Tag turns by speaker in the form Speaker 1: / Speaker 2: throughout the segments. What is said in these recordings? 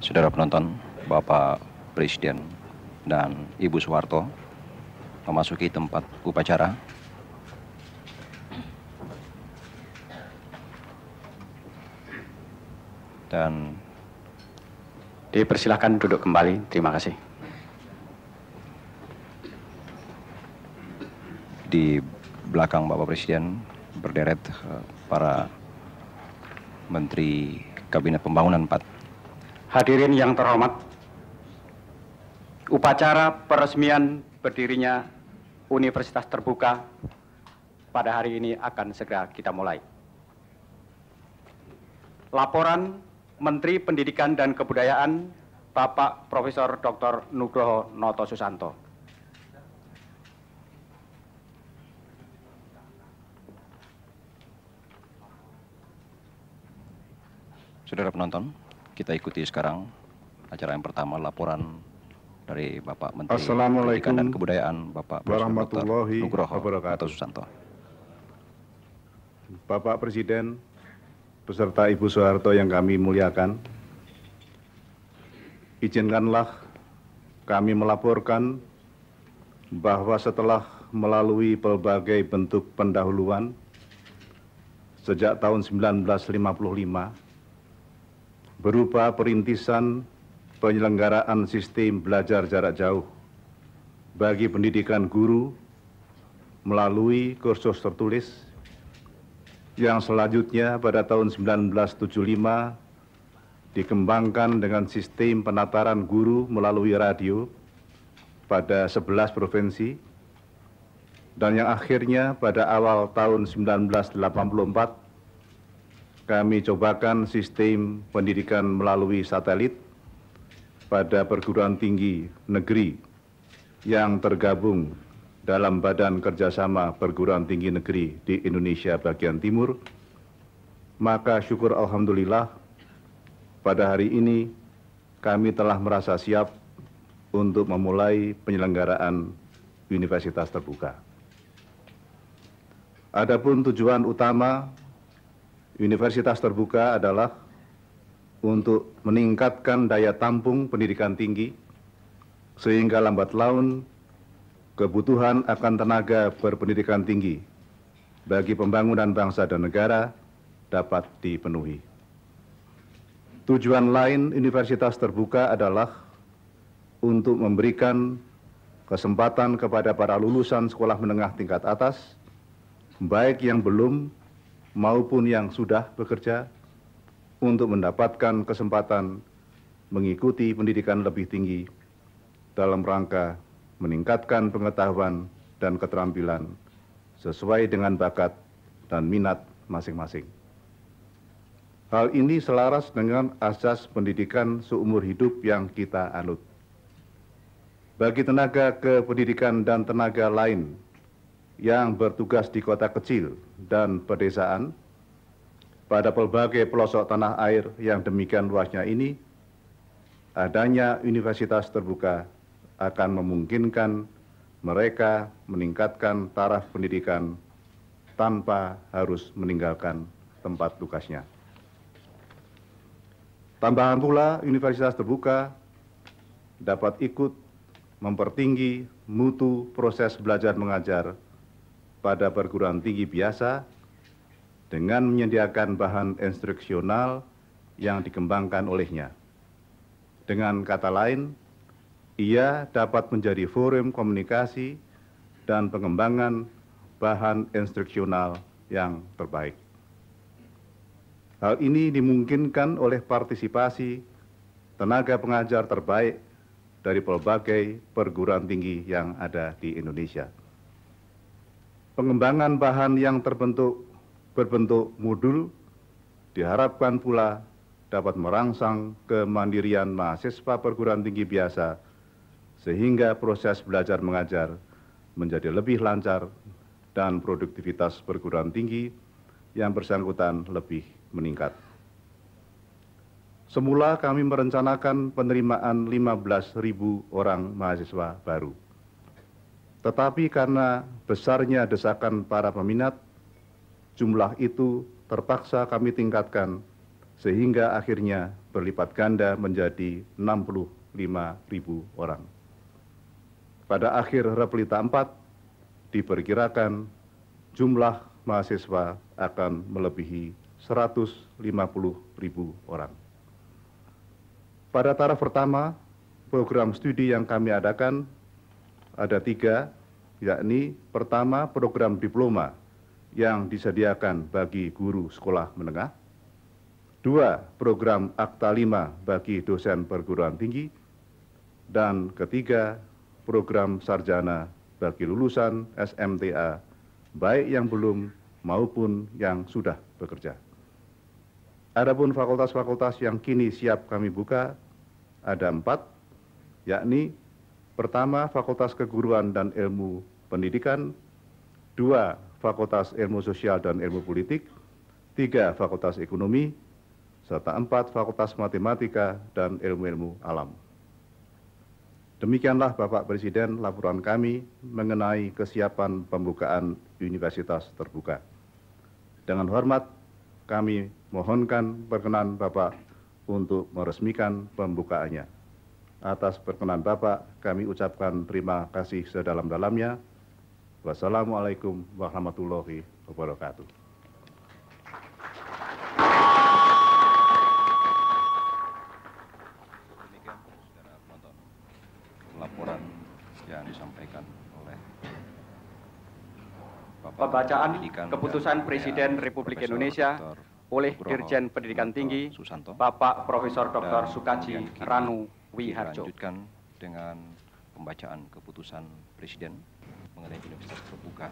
Speaker 1: saudara penonton, Bapak Presiden dan Ibu Soeharto memasuki tempat upacara. Dan dipersilahkan duduk kembali. Terima kasih. Di belakang Bapak Presiden berderet eh, para menteri Kabinet Pembangunan 4 Hadirin yang terhormat, upacara peresmian berdirinya Universitas Terbuka pada hari ini akan segera kita mulai. Laporan Menteri Pendidikan dan Kebudayaan Bapak Profesor Dr. Nugroho Noto Susanto. Saudara penonton, kita ikuti sekarang acara yang pertama laporan dari Bapak Menteri Pendidikan dan Kebudayaan Bapak warahmatullahi Nugroho wabarakatuh.
Speaker 2: Susanto. Bapak Presiden beserta Ibu Soeharto yang kami muliakan, izinkanlah kami melaporkan bahwa setelah melalui berbagai bentuk pendahuluan sejak tahun 1955 berupa perintisan penyelenggaraan sistem belajar jarak jauh bagi pendidikan guru melalui kursus tertulis yang selanjutnya pada tahun 1975 dikembangkan dengan sistem penataran guru melalui radio pada 11 provinsi dan yang akhirnya pada awal tahun 1984 kami cobakan sistem pendidikan melalui satelit pada perguruan tinggi negeri yang tergabung dalam Badan Kerjasama Perguruan Tinggi Negeri di Indonesia bagian Timur, maka syukur Alhamdulillah pada hari ini kami telah merasa siap untuk memulai penyelenggaraan universitas terbuka. Adapun tujuan utama Universitas terbuka adalah untuk meningkatkan daya tampung pendidikan tinggi, sehingga lambat laun kebutuhan akan tenaga berpendidikan tinggi bagi pembangunan bangsa dan negara dapat dipenuhi. Tujuan lain universitas terbuka adalah untuk memberikan kesempatan kepada para lulusan sekolah menengah tingkat atas, baik yang belum maupun yang sudah bekerja untuk mendapatkan kesempatan mengikuti pendidikan lebih tinggi dalam rangka meningkatkan pengetahuan dan keterampilan sesuai dengan bakat dan minat masing-masing. Hal ini selaras dengan asas pendidikan seumur hidup yang kita anut. Bagi tenaga kependidikan dan tenaga lain yang bertugas di kota kecil dan pedesaan pada pelbagai pelosok tanah air yang demikian luasnya ini, adanya universitas terbuka akan memungkinkan mereka meningkatkan taraf pendidikan tanpa harus meninggalkan tempat tugasnya. Tambahan pula, universitas terbuka dapat ikut mempertinggi mutu proses belajar mengajar pada perguruan tinggi biasa dengan menyediakan bahan instruksional yang dikembangkan olehnya. Dengan kata lain, ia dapat menjadi forum komunikasi dan pengembangan bahan instruksional yang terbaik. Hal ini dimungkinkan oleh partisipasi tenaga pengajar terbaik dari pelbagai perguruan tinggi yang ada di Indonesia pengembangan bahan yang terbentuk berbentuk modul diharapkan pula dapat merangsang kemandirian mahasiswa perguruan tinggi biasa sehingga proses belajar mengajar menjadi lebih lancar dan produktivitas perguruan tinggi yang bersangkutan lebih meningkat. Semula kami merencanakan penerimaan 15.000 orang mahasiswa baru. Tetapi karena besarnya desakan para peminat, jumlah itu terpaksa kami tingkatkan sehingga akhirnya berlipat ganda menjadi 65 ribu orang. Pada akhir Replita 4, diperkirakan jumlah mahasiswa akan melebihi 150 ribu orang. Pada taraf pertama, program studi yang kami adakan ada tiga, yakni pertama program diploma yang disediakan bagi guru sekolah menengah, dua program Akta lima bagi dosen perguruan tinggi, dan ketiga program sarjana bagi lulusan SMTA, baik yang belum maupun yang sudah bekerja. Adapun fakultas-fakultas yang kini siap kami buka ada empat, yakni Pertama, Fakultas Keguruan dan Ilmu Pendidikan. Dua, Fakultas Ilmu Sosial dan Ilmu Politik. Tiga, Fakultas Ekonomi. Serta empat, Fakultas Matematika dan Ilmu-Ilmu Alam. Demikianlah Bapak Presiden laporan kami mengenai kesiapan pembukaan universitas terbuka. Dengan hormat, kami mohonkan perkenan Bapak untuk meresmikan pembukaannya. Atas perkenan Bapak, kami ucapkan terima kasih sedalam-dalamnya. Wassalamualaikum warahmatullahi wabarakatuh.
Speaker 3: Demikian,
Speaker 1: laporan yang disampaikan oleh Bapak Pembacaan Keputusan Presiden Republik Indonesia oleh Dirjen Pendidikan Tinggi Bapak Profesor Dr. Sukaji Ranu Wiharjo. Dilanjutkan dengan pembacaan keputusan Presiden mengenai universitas terbuka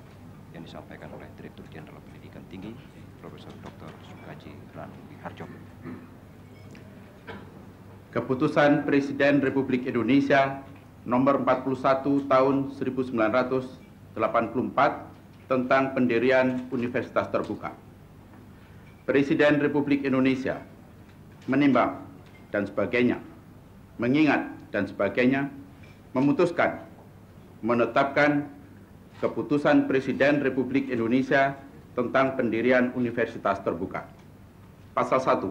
Speaker 1: yang
Speaker 4: disampaikan oleh Direktur Jenderal Pendidikan Tinggi Profesor Dr. Sukaji Ran Wiharjo. Keputusan Presiden Republik Indonesia nomor 41 tahun 1984 tentang pendirian universitas terbuka. Presiden Republik Indonesia menimbang dan sebagainya mengingat dan sebagainya, memutuskan menetapkan keputusan Presiden Republik Indonesia tentang pendirian universitas terbuka. Pasal 1,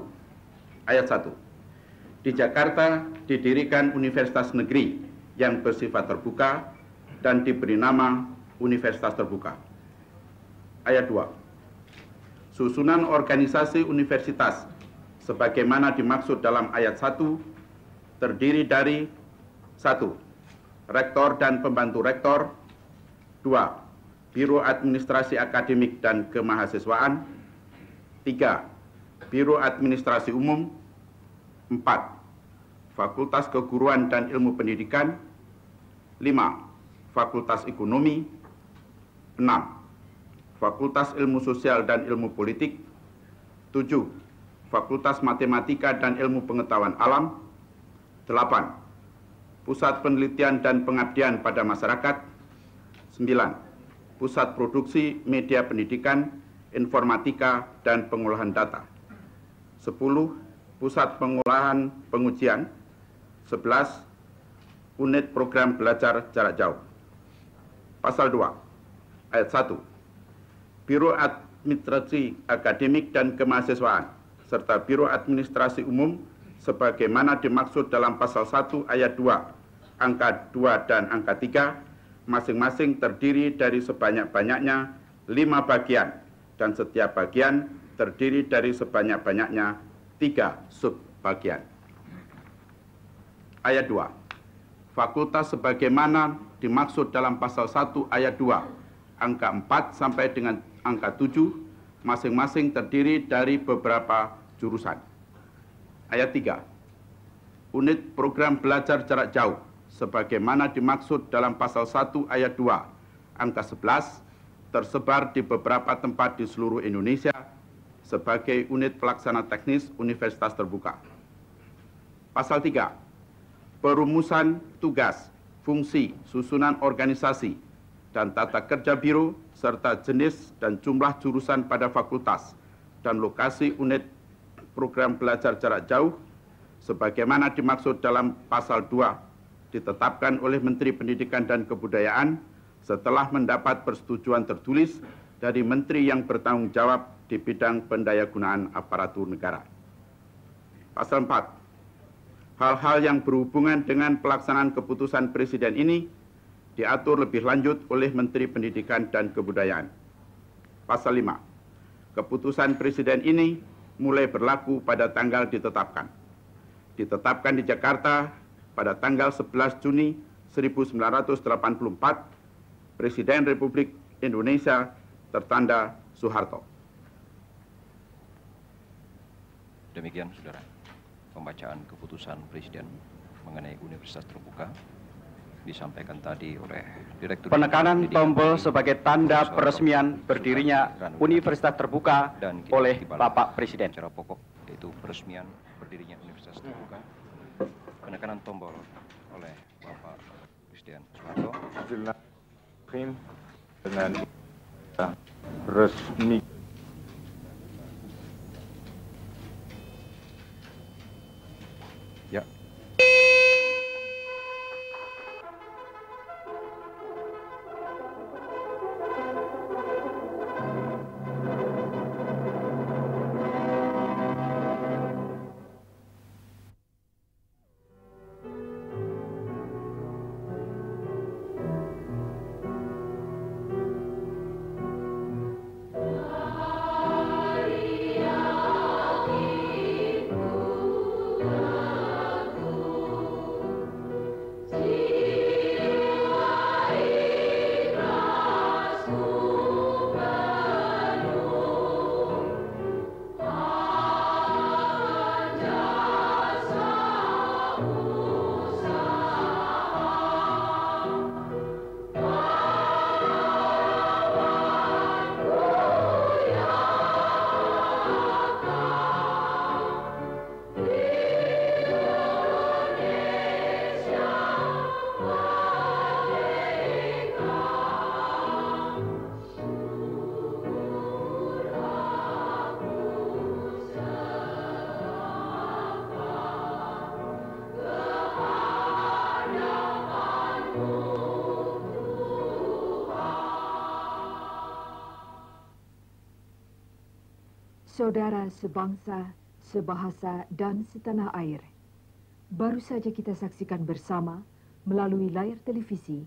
Speaker 4: ayat 1. Di Jakarta didirikan universitas negeri yang bersifat terbuka dan diberi nama Universitas Terbuka. Ayat 2. Susunan organisasi universitas sebagaimana dimaksud dalam ayat 1 terdiri dari satu Rektor dan pembantu rektor dua Biro Administrasi Akademik dan Kemahasiswaan tiga Biro Administrasi Umum empat Fakultas Keguruan dan Ilmu Pendidikan lima Fakultas Ekonomi enam Fakultas Ilmu Sosial dan Ilmu Politik tujuh Fakultas Matematika dan Ilmu Pengetahuan Alam 8. Pusat penelitian dan pengabdian pada masyarakat. 9. Pusat produksi media pendidikan, informatika, dan pengolahan data. 10. Pusat pengolahan pengujian. 11. Unit program belajar jarak jauh. Pasal 2. Ayat 1. Biro Administrasi Akademik dan Kemahasiswaan serta Biro Administrasi Umum sebagaimana dimaksud dalam pasal 1 ayat 2, angka 2 dan angka 3, masing-masing terdiri dari sebanyak-banyaknya lima bagian, dan setiap bagian terdiri dari sebanyak-banyaknya tiga subbagian. Ayat 2. Fakultas sebagaimana dimaksud dalam pasal 1 ayat 2, angka 4 sampai dengan angka 7, masing-masing terdiri dari beberapa jurusan ayat 3. Unit program belajar jarak jauh sebagaimana dimaksud dalam pasal 1 ayat 2 angka 11 tersebar di beberapa tempat di seluruh Indonesia sebagai unit pelaksana teknis universitas terbuka. Pasal 3. Perumusan tugas, fungsi, susunan organisasi, dan tata kerja biro serta jenis dan jumlah jurusan pada fakultas dan lokasi unit program belajar jarak jauh sebagaimana dimaksud dalam pasal 2 ditetapkan oleh Menteri Pendidikan dan Kebudayaan setelah mendapat persetujuan tertulis dari menteri yang bertanggung jawab di bidang pendayagunaan aparatur negara. Pasal 4. Hal-hal yang berhubungan dengan pelaksanaan keputusan presiden ini diatur lebih lanjut oleh Menteri Pendidikan dan Kebudayaan. Pasal 5. Keputusan presiden ini mulai berlaku pada tanggal ditetapkan. Ditetapkan di Jakarta pada tanggal 11 Juni 1984, Presiden Republik Indonesia tertanda Soeharto.
Speaker 1: Demikian, saudara, pembacaan keputusan Presiden mengenai Universitas Terbuka disampaikan tadi oleh Direktur Penekanan Didi, tombol sebagai tanda peresmian berdirinya Universitas Terbuka dan oleh Bapak Presiden. Secara pokok itu peresmian berdirinya Universitas Terbuka. Penekanan tombol oleh Bapak
Speaker 3: Presiden Soeharto. Dengan resmi Saudara sebangsa, sebahasa, dan setanah air. Baru saja kita saksikan bersama melalui layar televisi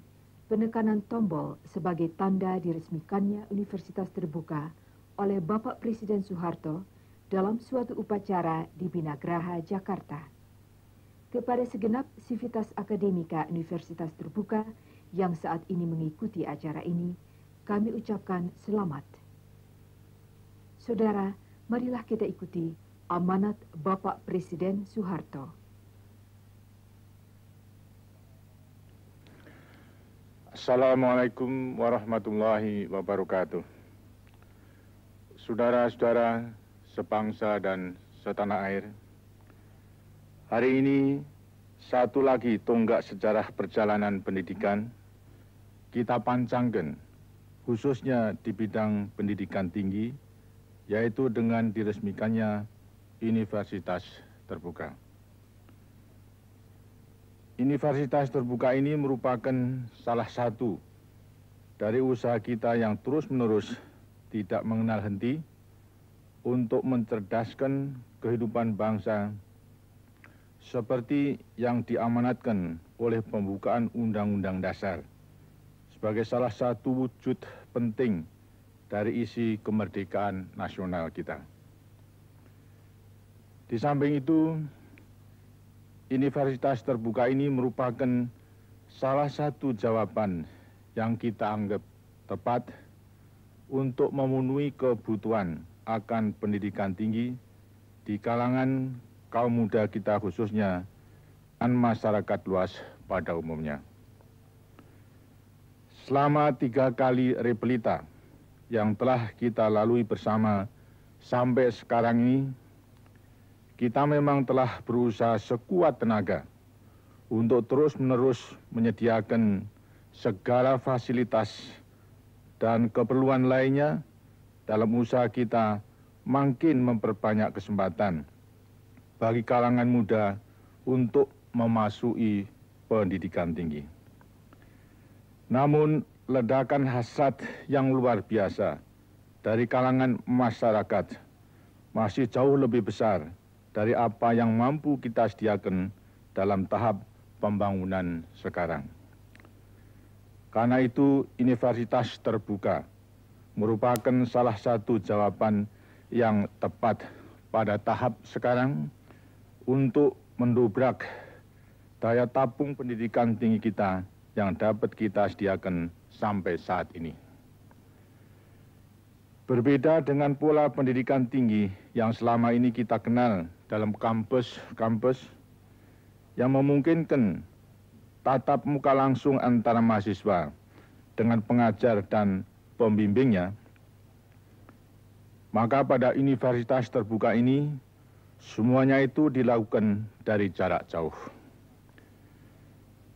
Speaker 3: penekanan tombol sebagai tanda diresmikannya universitas terbuka oleh Bapak Presiden Soeharto dalam suatu upacara di Binagraha, Jakarta. Kepada segenap sivitas akademika Universitas Terbuka yang saat ini mengikuti acara ini, kami ucapkan selamat. Saudara, marilah kita ikuti amanat Bapak Presiden Soeharto. Assalamualaikum warahmatullahi wabarakatuh. Saudara-saudara sebangsa dan setanah air, hari ini satu lagi tonggak sejarah perjalanan pendidikan kita pancangkan khususnya di bidang pendidikan tinggi yaitu dengan diresmikannya universitas terbuka. Universitas terbuka ini merupakan salah satu dari usaha kita yang terus-menerus tidak mengenal henti untuk mencerdaskan kehidupan bangsa seperti yang diamanatkan oleh pembukaan Undang-Undang Dasar sebagai salah satu wujud penting dari isi kemerdekaan nasional kita. Di samping itu, universitas terbuka ini merupakan salah satu jawaban yang kita anggap tepat untuk memenuhi kebutuhan akan pendidikan tinggi di kalangan kaum muda kita khususnya dan masyarakat luas pada umumnya. Selama tiga kali repelita, yang telah kita lalui bersama sampai sekarang ini, kita memang telah berusaha sekuat tenaga untuk terus-menerus menyediakan segala fasilitas dan keperluan lainnya dalam usaha kita makin memperbanyak kesempatan bagi kalangan muda untuk memasuki pendidikan tinggi. Namun ledakan hasad yang luar biasa dari kalangan masyarakat masih jauh lebih besar dari apa yang mampu kita sediakan dalam tahap pembangunan sekarang. Karena itu, universitas terbuka merupakan salah satu jawaban yang tepat pada tahap sekarang untuk mendobrak daya tapung pendidikan tinggi kita yang dapat kita sediakan sampai saat ini. Berbeda dengan pola pendidikan tinggi yang selama ini kita kenal dalam kampus-kampus yang memungkinkan tatap muka langsung antara mahasiswa dengan pengajar dan pembimbingnya, maka pada universitas terbuka ini semuanya itu dilakukan dari jarak jauh.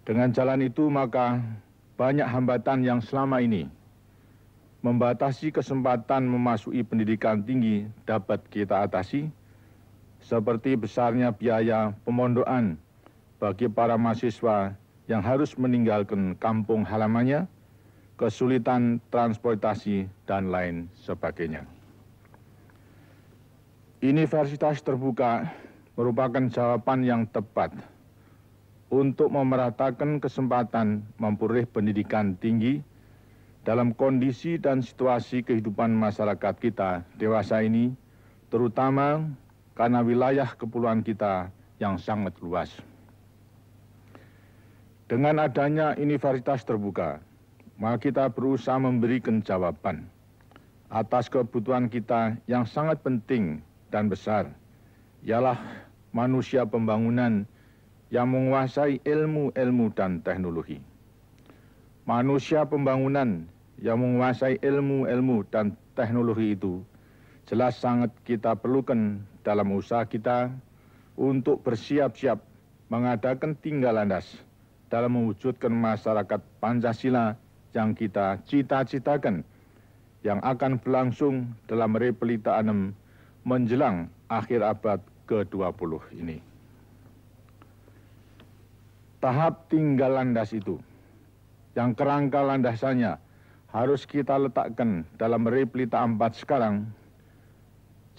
Speaker 3: Dengan jalan itu maka banyak hambatan yang selama ini membatasi kesempatan memasuki pendidikan tinggi dapat kita atasi, seperti besarnya biaya pemondokan bagi para mahasiswa yang harus meninggalkan kampung halamannya, kesulitan transportasi, dan lain sebagainya. Universitas terbuka merupakan jawaban yang tepat untuk memeratakan kesempatan memperoleh pendidikan tinggi dalam kondisi dan situasi kehidupan masyarakat kita dewasa ini, terutama karena wilayah kepulauan kita yang sangat luas. Dengan adanya universitas terbuka, maka kita berusaha memberikan jawaban atas kebutuhan kita yang sangat penting dan besar, ialah manusia pembangunan yang menguasai ilmu-ilmu dan teknologi. Manusia pembangunan yang menguasai ilmu-ilmu dan teknologi itu jelas sangat kita perlukan dalam usaha kita untuk bersiap-siap mengadakan tinggal landas dalam mewujudkan masyarakat Pancasila yang kita cita-citakan yang akan berlangsung dalam Repelita 6 menjelang akhir abad ke-20 ini tahap tinggal landas itu yang kerangka landasannya harus kita letakkan dalam replita empat sekarang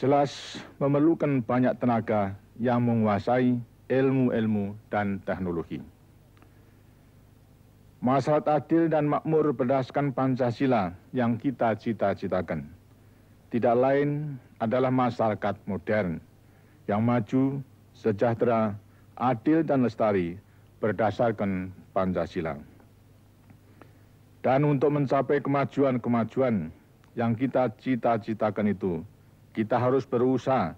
Speaker 3: jelas memerlukan banyak tenaga yang menguasai ilmu-ilmu dan teknologi. Masyarakat adil dan makmur berdasarkan Pancasila yang kita cita-citakan. Tidak lain adalah masyarakat modern yang maju, sejahtera, adil dan lestari berdasarkan Pancasila. Dan untuk mencapai kemajuan-kemajuan yang kita cita-citakan itu, kita harus berusaha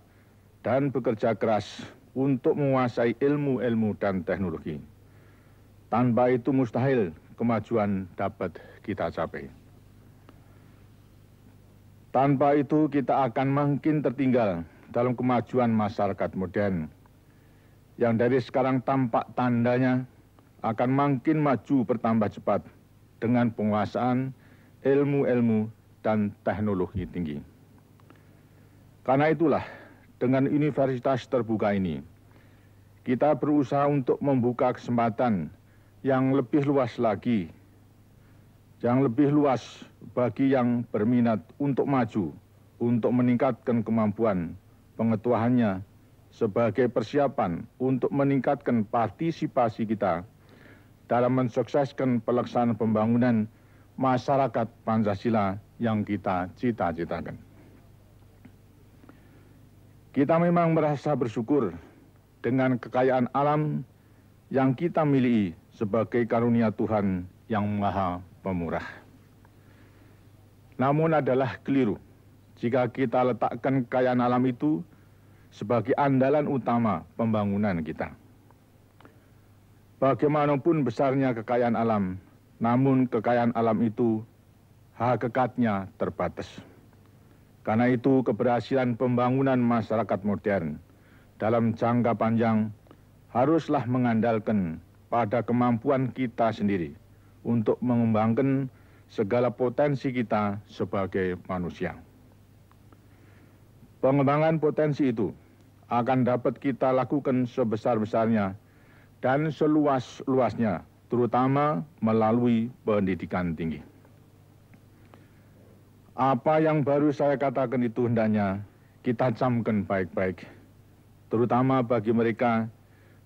Speaker 3: dan bekerja keras untuk menguasai ilmu-ilmu dan teknologi. Tanpa itu mustahil kemajuan dapat kita capai. Tanpa itu kita akan makin tertinggal dalam kemajuan masyarakat modern yang dari sekarang tampak tandanya akan makin maju bertambah cepat dengan penguasaan ilmu-ilmu dan teknologi tinggi. Karena itulah, dengan universitas terbuka ini, kita berusaha untuk membuka kesempatan yang lebih luas lagi, yang lebih luas bagi yang berminat untuk maju, untuk meningkatkan kemampuan pengetahuannya sebagai persiapan untuk meningkatkan partisipasi kita dalam mensukseskan pelaksanaan pembangunan masyarakat Pancasila yang kita cita-citakan. Kita memang merasa bersyukur dengan kekayaan alam yang kita miliki sebagai karunia Tuhan yang Maha Pemurah. Namun adalah keliru jika kita letakkan kekayaan alam itu sebagai andalan utama pembangunan kita. Bagaimanapun besarnya kekayaan alam, namun kekayaan alam itu hakikatnya terbatas. Karena itu keberhasilan pembangunan masyarakat modern dalam jangka panjang haruslah mengandalkan pada kemampuan kita sendiri untuk mengembangkan segala potensi kita sebagai manusia. Pengembangan potensi itu akan dapat kita lakukan sebesar-besarnya dan seluas-luasnya, terutama melalui pendidikan tinggi. Apa yang baru saya katakan itu hendaknya kita camkan baik-baik, terutama bagi mereka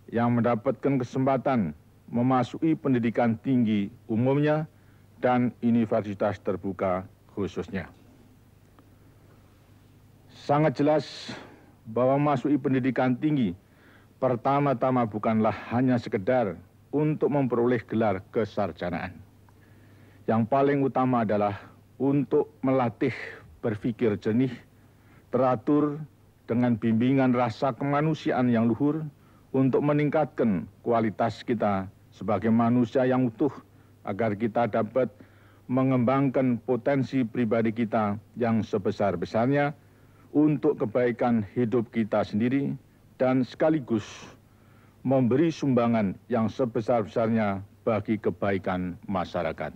Speaker 3: yang mendapatkan kesempatan memasuki pendidikan tinggi umumnya dan universitas terbuka khususnya sangat jelas bahwa masuki pendidikan tinggi pertama-tama bukanlah hanya sekedar untuk memperoleh gelar kesarjanaan. Yang paling utama adalah untuk melatih berpikir jernih, teratur dengan bimbingan rasa kemanusiaan yang luhur untuk meningkatkan kualitas kita sebagai manusia yang utuh agar kita dapat mengembangkan potensi pribadi kita yang sebesar-besarnya untuk kebaikan hidup kita sendiri dan sekaligus memberi sumbangan yang sebesar-besarnya bagi kebaikan masyarakat.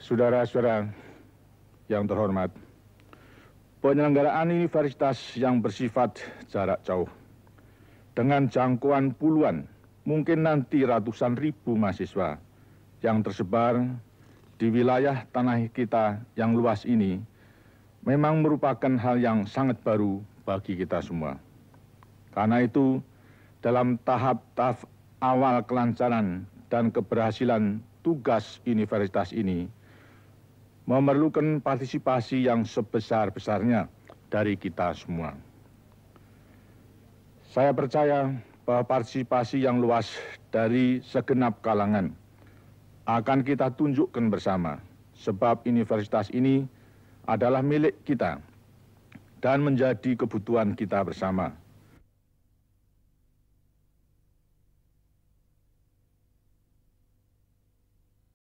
Speaker 3: Saudara-saudara yang terhormat, penyelenggaraan universitas yang bersifat jarak jauh dengan jangkauan puluhan, mungkin nanti ratusan ribu mahasiswa yang tersebar di wilayah tanah kita yang luas ini memang merupakan hal yang sangat baru bagi kita semua. Karena itu, dalam tahap-tahap awal kelancaran dan keberhasilan tugas universitas ini, memerlukan partisipasi yang sebesar-besarnya dari kita semua. Saya percaya bahwa partisipasi yang luas dari segenap kalangan akan kita tunjukkan bersama, sebab universitas ini adalah milik kita dan menjadi kebutuhan kita bersama.